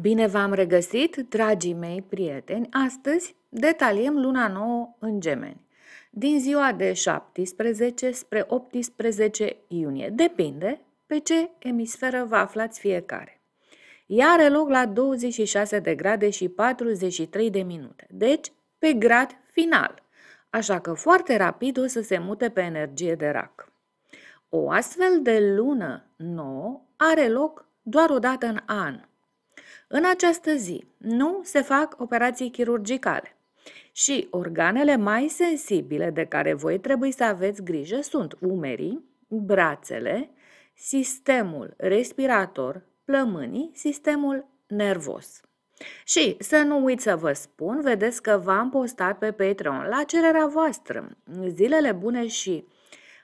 Bine v-am regăsit, dragii mei prieteni! Astăzi detaliem luna nouă în gemeni. Din ziua de 17 spre 18 iunie, depinde pe ce emisferă vă aflați fiecare. Ea are loc la 26 de grade și 43 de minute, deci pe grad final, așa că foarte rapid o să se mute pe energie de rac. O astfel de lună nouă are loc doar o dată în an, în această zi nu se fac operații chirurgicale și organele mai sensibile de care voi trebuie să aveți grijă sunt umerii, brațele, sistemul respirator, plămânii, sistemul nervos. Și să nu uit să vă spun, vedeți că v-am postat pe Patreon la cererea voastră zilele bune și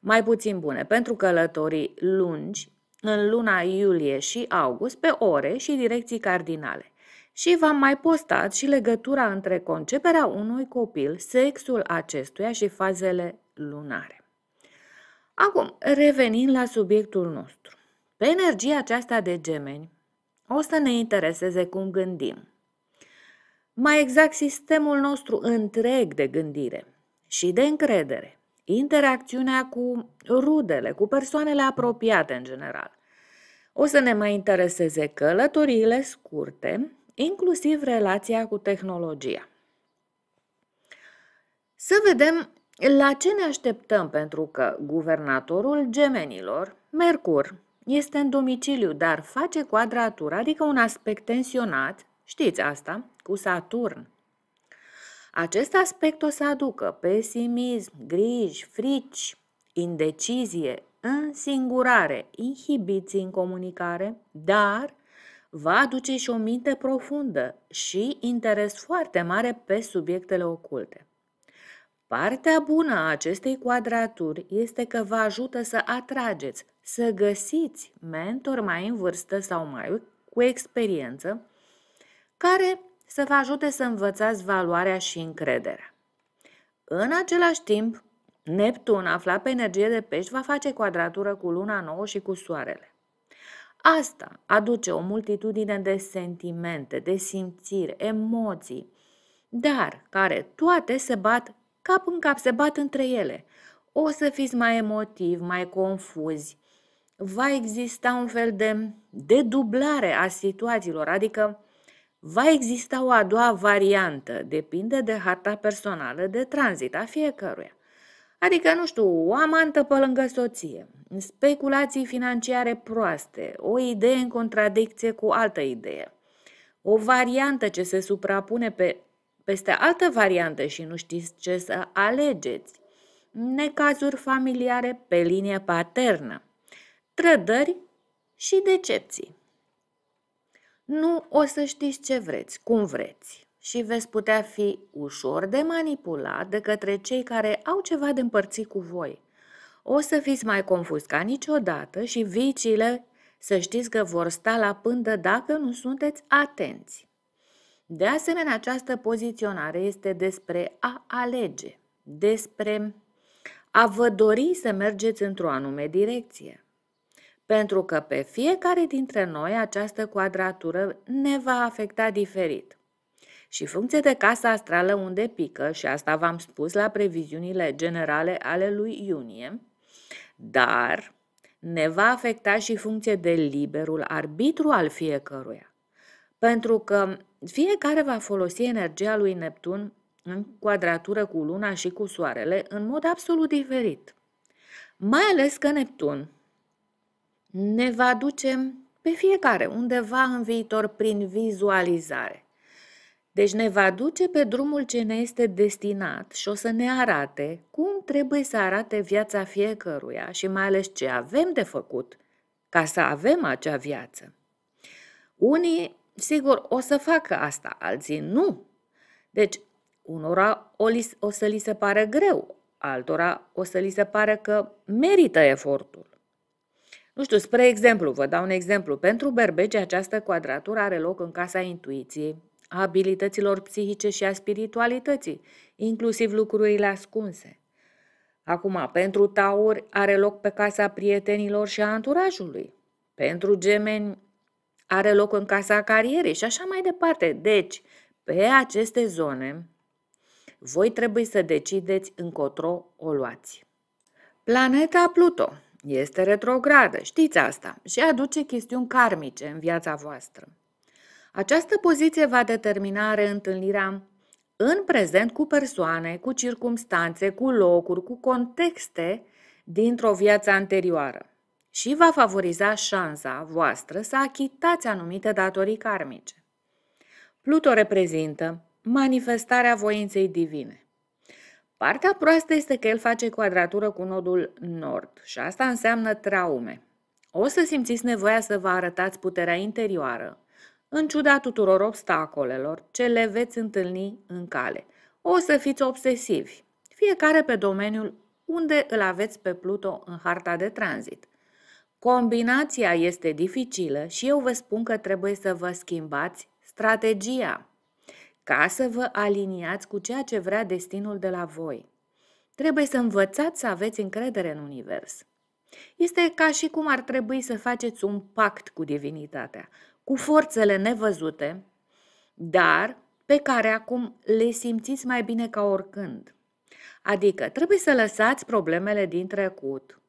mai puțin bune pentru călătorii lungi în luna iulie și august pe ore și direcții cardinale. Și v-am mai postat și legătura între conceperea unui copil, sexul acestuia și fazele lunare. Acum, revenind la subiectul nostru. Pe energia aceasta de gemeni, o să ne intereseze cum gândim. Mai exact, sistemul nostru întreg de gândire și de încredere interacțiunea cu rudele, cu persoanele apropiate în general. O să ne mai intereseze călătoriile scurte, inclusiv relația cu tehnologia. Să vedem la ce ne așteptăm, pentru că guvernatorul gemenilor, Mercur, este în domiciliu, dar face quadratură, adică un aspect tensionat, știți asta, cu Saturn, acest aspect o să aducă pesimism, griji, frici, indecizie, însingurare, inhibiții în comunicare, dar va aduce și o minte profundă și interes foarte mare pe subiectele oculte. Partea bună a acestei quadraturi este că vă ajută să atrageți, să găsiți mentor mai în vârstă sau mai cu experiență, care să vă ajute să învățați valoarea și încrederea. În același timp, Neptun, aflat pe energie de pești, va face quadratură cu luna nouă și cu soarele. Asta aduce o multitudine de sentimente, de simțiri, emoții, dar care toate se bat cap în cap, se bat între ele. O să fiți mai emotivi, mai confuzi, va exista un fel de dedublare a situațiilor, adică Va exista o a doua variantă, depinde de harta personală de tranzit a fiecăruia. Adică, nu știu, o amantă pe lângă soție, speculații financiare proaste, o idee în contradicție cu altă idee, o variantă ce se suprapune pe, peste altă variantă și nu știți ce să alegeți, necazuri familiare pe linie paternă, trădări și decepții nu o să știți ce vreți, cum vreți și veți putea fi ușor de manipulat de către cei care au ceva de împărțit cu voi. O să fiți mai confuz ca niciodată și viciile să știți că vor sta la pândă dacă nu sunteți atenți. De asemenea, această poziționare este despre a alege, despre a vă dori să mergeți într-o anume direcție pentru că pe fiecare dintre noi această quadratură ne va afecta diferit. Și funcție de casa astrală unde pică, și asta v-am spus la previziunile generale ale lui Iunie, dar ne va afecta și funcție de liberul arbitru al fiecăruia. Pentru că fiecare va folosi energia lui Neptun în quadratură cu Luna și cu Soarele în mod absolut diferit. Mai ales că Neptun, ne va duce pe fiecare undeva în viitor prin vizualizare. Deci ne va duce pe drumul ce ne este destinat și o să ne arate cum trebuie să arate viața fiecăruia și mai ales ce avem de făcut ca să avem acea viață. Unii, sigur, o să facă asta, alții nu. Deci, unora o, li, o să li se pare greu, altora o să li se pare că merită efortul. Nu știu, spre exemplu, vă dau un exemplu. Pentru berbece, această quadratură are loc în casa intuiției, a abilităților psihice și a spiritualității, inclusiv lucrurile ascunse. Acum, pentru tauri are loc pe casa prietenilor și a anturajului. Pentru gemeni are loc în casa carierei și așa mai departe. Deci, pe aceste zone, voi trebuie să decideți încotro o luați. Planeta Pluto este retrogradă, știți asta, și aduce chestiuni karmice în viața voastră. Această poziție va determina reîntâlnirea în prezent cu persoane, cu circumstanțe, cu locuri, cu contexte dintr-o viață anterioară și va favoriza șansa voastră să achitați anumite datorii karmice. Pluto reprezintă manifestarea voinței divine. Partea proastă este că el face quadratură cu nodul nord și asta înseamnă traume. O să simțiți nevoia să vă arătați puterea interioară, în ciuda tuturor obstacolelor ce le veți întâlni în cale. O să fiți obsesivi, fiecare pe domeniul unde îl aveți pe Pluto în harta de tranzit. Combinația este dificilă și eu vă spun că trebuie să vă schimbați strategia ca să vă aliniați cu ceea ce vrea destinul de la voi. Trebuie să învățați să aveți încredere în Univers. Este ca și cum ar trebui să faceți un pact cu divinitatea, cu forțele nevăzute, dar pe care acum le simțiți mai bine ca oricând. Adică trebuie să lăsați problemele din trecut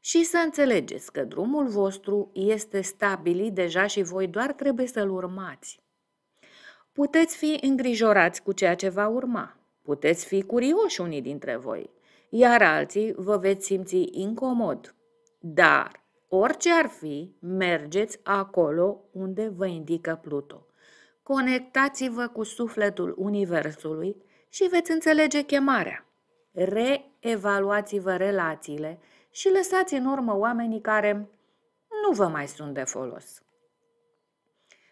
și să înțelegeți că drumul vostru este stabilit deja și voi doar trebuie să-l urmați. Puteți fi îngrijorați cu ceea ce va urma. Puteți fi curioși unii dintre voi, iar alții vă veți simți incomod. Dar, orice ar fi, mergeți acolo unde vă indică Pluto. Conectați-vă cu sufletul Universului și veți înțelege chemarea. Reevaluați-vă relațiile și lăsați în urmă oamenii care nu vă mai sunt de folos.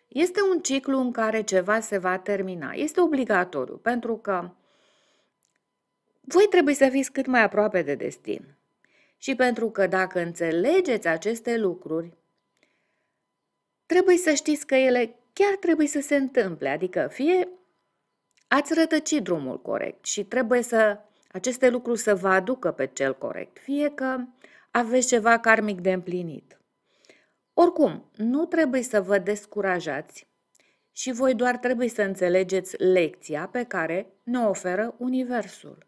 Este un ciclu în care ceva se va termina. Este obligatoriu, pentru că voi trebuie să fiți cât mai aproape de destin. Și pentru că dacă înțelegeți aceste lucruri, trebuie să știți că ele chiar trebuie să se întâmple, adică fie ați rătăcit drumul corect și trebuie să aceste lucruri să vă aducă pe cel corect, fie că aveți ceva karmic de împlinit. Oricum, nu trebuie să vă descurajați și voi doar trebuie să înțelegeți lecția pe care ne oferă Universul.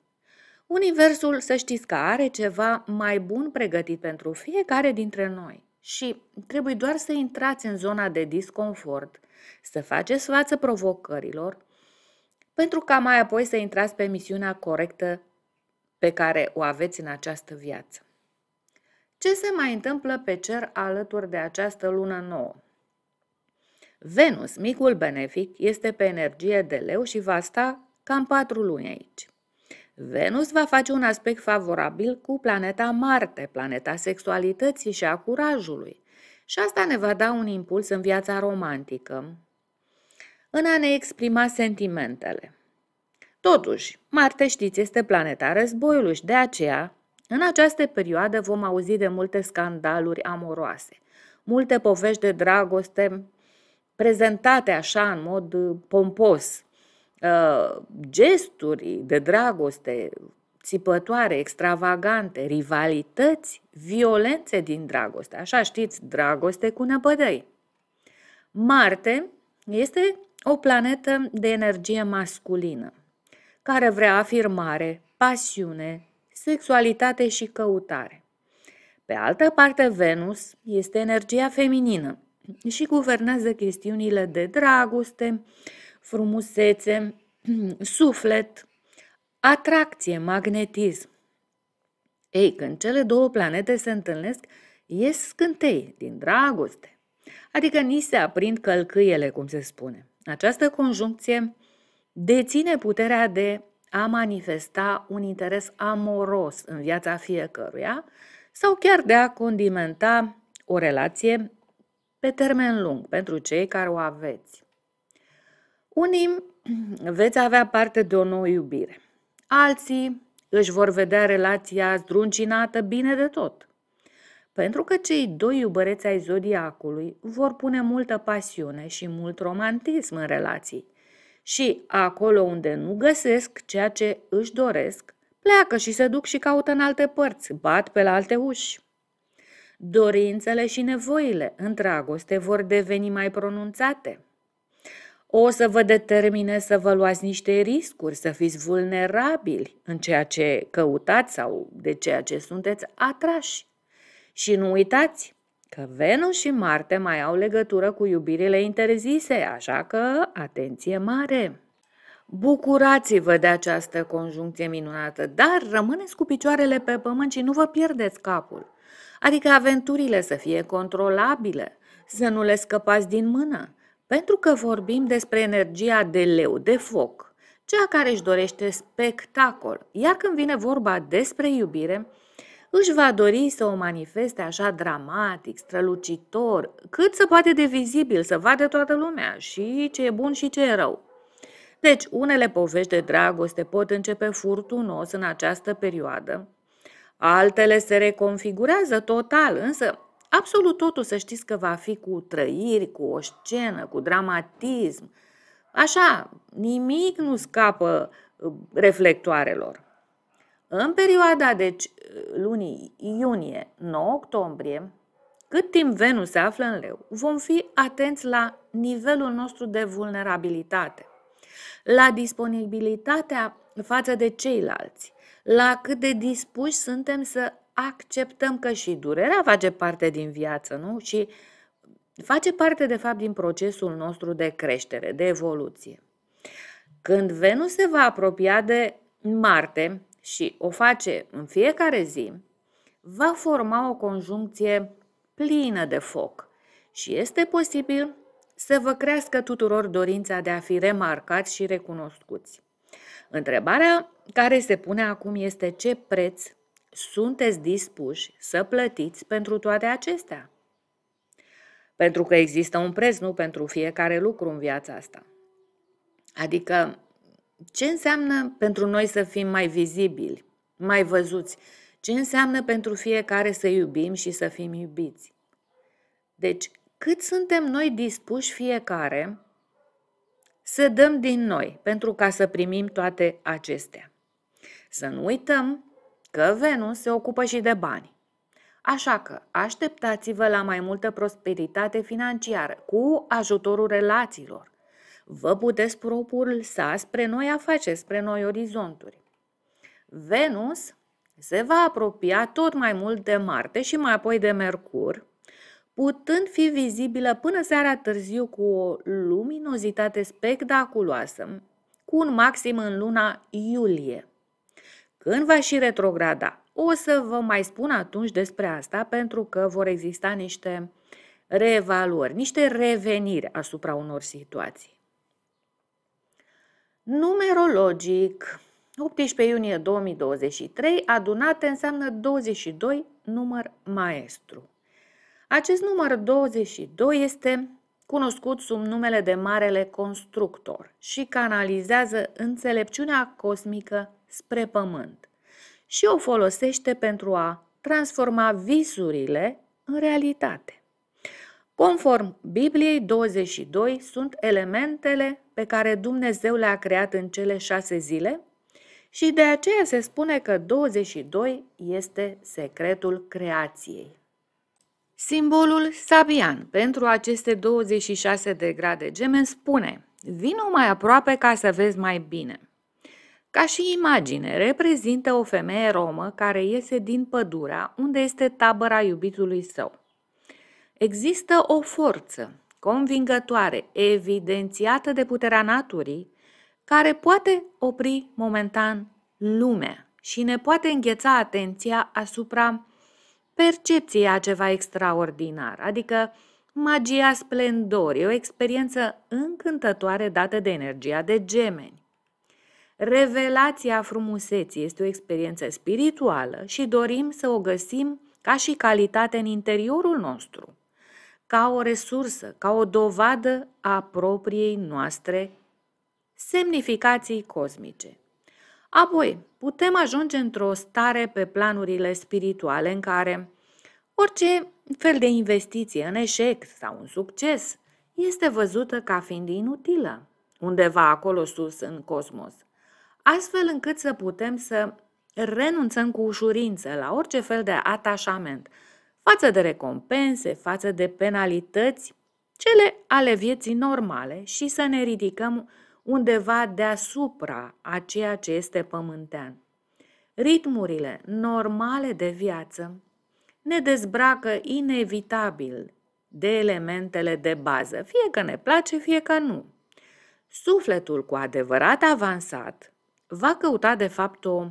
Universul, să știți că are ceva mai bun pregătit pentru fiecare dintre noi și trebuie doar să intrați în zona de disconfort, să faceți față provocărilor, pentru ca mai apoi să intrați pe misiunea corectă pe care o aveți în această viață ce se mai întâmplă pe cer alături de această lună nouă. Venus, micul benefic, este pe energie de leu și va sta cam patru luni aici. Venus va face un aspect favorabil cu planeta Marte, planeta sexualității și a curajului. Și asta ne va da un impuls în viața romantică, în a ne exprima sentimentele. Totuși, Marte, știți, este planeta războiului și de aceea în această perioadă vom auzi de multe scandaluri amoroase, multe povești de dragoste prezentate așa în mod uh, pompos, uh, gesturi de dragoste țipătoare, extravagante, rivalități, violențe din dragoste. Așa știți, dragoste cu năpădăi. Marte este o planetă de energie masculină, care vrea afirmare, pasiune, sexualitate și căutare. Pe altă parte, Venus este energia feminină și guvernează chestiunile de dragoste, frumusețe, suflet, atracție, magnetism. Ei, când cele două planete se întâlnesc, ies scântei din dragoste, adică ni se aprind călcâiele, cum se spune. Această conjuncție deține puterea de a manifesta un interes amoros în viața fiecăruia sau chiar de a condimenta o relație pe termen lung pentru cei care o aveți. Unii veți avea parte de o nouă iubire, alții își vor vedea relația zdruncinată bine de tot. Pentru că cei doi iubăreți ai zodiacului vor pune multă pasiune și mult romantism în relații – și acolo unde nu găsesc ceea ce își doresc, pleacă și se duc și caută în alte părți, bat pe la alte uși. Dorințele și nevoile în dragoste vor deveni mai pronunțate. O să vă determine să vă luați niște riscuri, să fiți vulnerabili în ceea ce căutați sau de ceea ce sunteți atrași. Și nu uitați, că Venus și Marte mai au legătură cu iubirile interzise, așa că atenție mare! Bucurați-vă de această conjuncție minunată, dar rămâneți cu picioarele pe pământ și nu vă pierdeți capul. Adică aventurile să fie controlabile, să nu le scăpați din mână, pentru că vorbim despre energia de leu, de foc, cea care își dorește spectacol. Iar când vine vorba despre iubire, își va dori să o manifeste așa dramatic, strălucitor, cât să poate de vizibil, să vadă toată lumea și ce e bun și ce e rău. Deci, unele povești de dragoste pot începe furtunos în această perioadă, altele se reconfigurează total, însă absolut totul să știți că va fi cu trăiri, cu o scenă, cu dramatism. Așa, nimic nu scapă uh, reflectoarelor. În perioada, deci, lunii iunie-9-octombrie, cât timp Venus se află în leu, vom fi atenți la nivelul nostru de vulnerabilitate, la disponibilitatea față de ceilalți, la cât de dispuși suntem să acceptăm că și durerea face parte din viață, nu? Și face parte, de fapt, din procesul nostru de creștere, de evoluție. Când Venus se va apropia de Marte, și o face în fiecare zi, va forma o conjuncție plină de foc și este posibil să vă crească tuturor dorința de a fi remarcați și recunoscuți. Întrebarea care se pune acum este ce preț sunteți dispuși să plătiți pentru toate acestea? Pentru că există un preț, nu pentru fiecare lucru în viața asta. Adică ce înseamnă pentru noi să fim mai vizibili, mai văzuți? Ce înseamnă pentru fiecare să iubim și să fim iubiți? Deci, cât suntem noi dispuși fiecare să dăm din noi pentru ca să primim toate acestea. Să nu uităm că Venus se ocupă și de bani. Așa că așteptați-vă la mai multă prosperitate financiară cu ajutorul relațiilor Vă puteți propulsa spre noi afaceri, spre noi orizonturi. Venus se va apropia tot mai mult de Marte și mai apoi de Mercur, putând fi vizibilă până seara târziu cu o luminozitate spectaculoasă, cu un maxim în luna iulie. Când va și retrograda, o să vă mai spun atunci despre asta, pentru că vor exista niște reevaluări, niște reveniri asupra unor situații. Numerologic. 18 iunie 2023, adunate înseamnă 22 număr maestru. Acest număr 22 este cunoscut sub numele de Marele Constructor și canalizează înțelepciunea cosmică spre Pământ și o folosește pentru a transforma visurile în realitate. Conform Bibliei 22, sunt elementele pe care Dumnezeu le-a creat în cele șase zile și de aceea se spune că 22 este secretul creației. Simbolul sabian pentru aceste 26 de grade gemeni spune Vino mai aproape ca să vezi mai bine. Ca și imagine, reprezintă o femeie romă care iese din pădurea unde este tabăra iubitului său. Există o forță convingătoare, evidențiată de puterea naturii, care poate opri momentan lumea și ne poate îngheța atenția asupra percepției a ceva extraordinar, adică magia splendorii, o experiență încântătoare dată de energia de gemeni. Revelația frumuseții este o experiență spirituală și dorim să o găsim ca și calitate în interiorul nostru ca o resursă, ca o dovadă a propriei noastre semnificații cosmice. Apoi, putem ajunge într-o stare pe planurile spirituale în care orice fel de investiție în eșec sau în succes este văzută ca fiind inutilă, undeva acolo sus în cosmos, astfel încât să putem să renunțăm cu ușurință la orice fel de atașament – față de recompense, față de penalități, cele ale vieții normale și să ne ridicăm undeva deasupra a ceea ce este pământean. Ritmurile normale de viață ne dezbracă inevitabil de elementele de bază, fie că ne place, fie că nu. Sufletul cu adevărat avansat va căuta de fapt o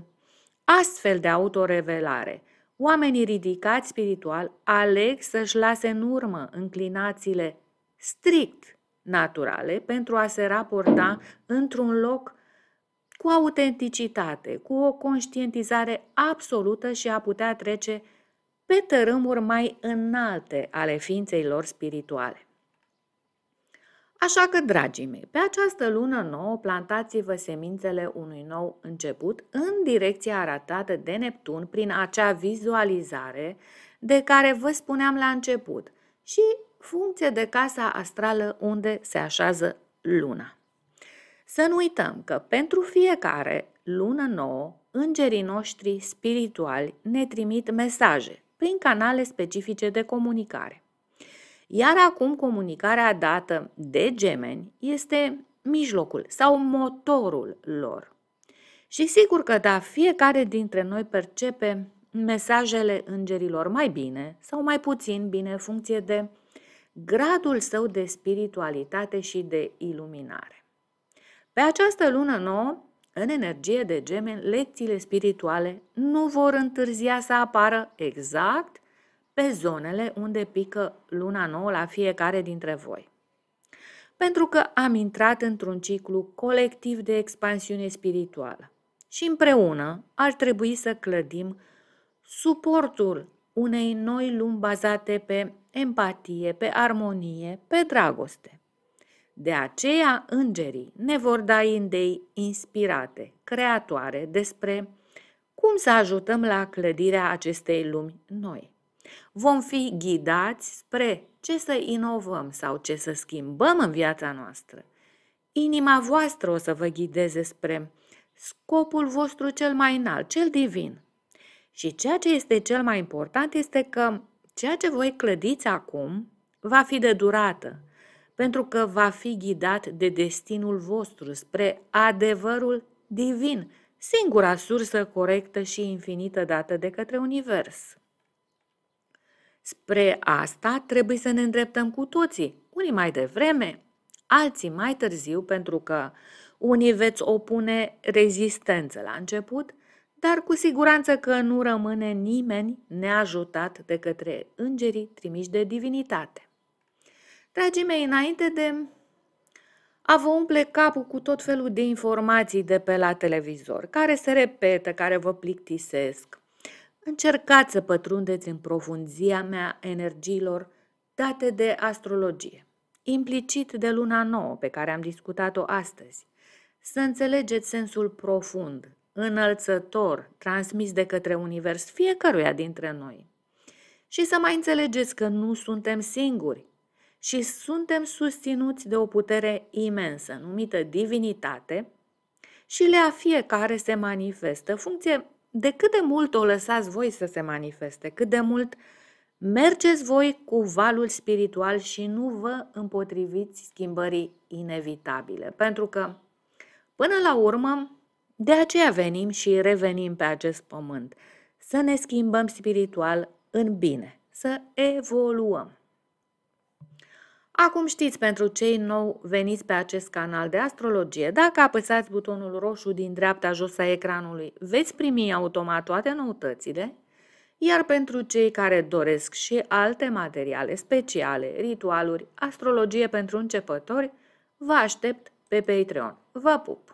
astfel de autorevelare, Oamenii ridicați spiritual aleg să-și lase în urmă înclinațiile strict naturale pentru a se raporta într-un loc cu autenticitate, cu o conștientizare absolută și a putea trece pe tărâmuri mai înalte ale ființei lor spirituale. Așa că, dragii mei, pe această lună nouă plantați-vă semințele unui nou început în direcția arătată de Neptun prin acea vizualizare de care vă spuneam la început și funcție de casa astrală unde se așează luna. Să nu uităm că pentru fiecare lună nouă, îngerii noștri spirituali ne trimit mesaje prin canale specifice de comunicare. Iar acum comunicarea dată de gemeni este mijlocul sau motorul lor. Și sigur că da, fiecare dintre noi percepe mesajele îngerilor mai bine sau mai puțin bine în funcție de gradul său de spiritualitate și de iluminare. Pe această lună nouă, în energie de gemeni, lecțiile spirituale nu vor întârzia să apară exact pe zonele unde pică luna nouă la fiecare dintre voi. Pentru că am intrat într-un ciclu colectiv de expansiune spirituală și împreună ar trebui să clădim suportul unei noi lumi bazate pe empatie, pe armonie, pe dragoste. De aceea, îngerii ne vor da idei inspirate, creatoare despre cum să ajutăm la clădirea acestei lumi noi vom fi ghidați spre ce să inovăm sau ce să schimbăm în viața noastră. Inima voastră o să vă ghideze spre scopul vostru cel mai înalt, cel divin. Și ceea ce este cel mai important este că ceea ce voi clădiți acum va fi de durată, pentru că va fi ghidat de destinul vostru spre adevărul divin, singura sursă corectă și infinită dată de către Univers. Spre asta trebuie să ne îndreptăm cu toții, unii mai devreme, alții mai târziu, pentru că unii veți opune rezistență la început, dar cu siguranță că nu rămâne nimeni neajutat de către îngerii trimiși de divinitate. Dragii mei, înainte de a vă umple capul cu tot felul de informații de pe la televizor, care se repetă, care vă plictisesc, încercați să pătrundeți în profunzia mea energiilor date de astrologie, implicit de luna nouă pe care am discutat-o astăzi, să înțelegeți sensul profund, înălțător, transmis de către Univers fiecăruia dintre noi. Și să mai înțelegeți că nu suntem singuri și suntem susținuți de o putere imensă numită divinitate și lea fiecare se manifestă funcție de cât de mult o lăsați voi să se manifeste, cât de mult mergeți voi cu valul spiritual și nu vă împotriviți schimbării inevitabile. Pentru că, până la urmă, de aceea venim și revenim pe acest pământ, să ne schimbăm spiritual în bine, să evoluăm. Acum știți pentru cei nou veniți pe acest canal de astrologie, dacă apăsați butonul roșu din dreapta jos a ecranului, veți primi automat toate noutățile, iar pentru cei care doresc și alte materiale speciale, ritualuri, astrologie pentru începători, vă aștept pe Patreon. Vă pup!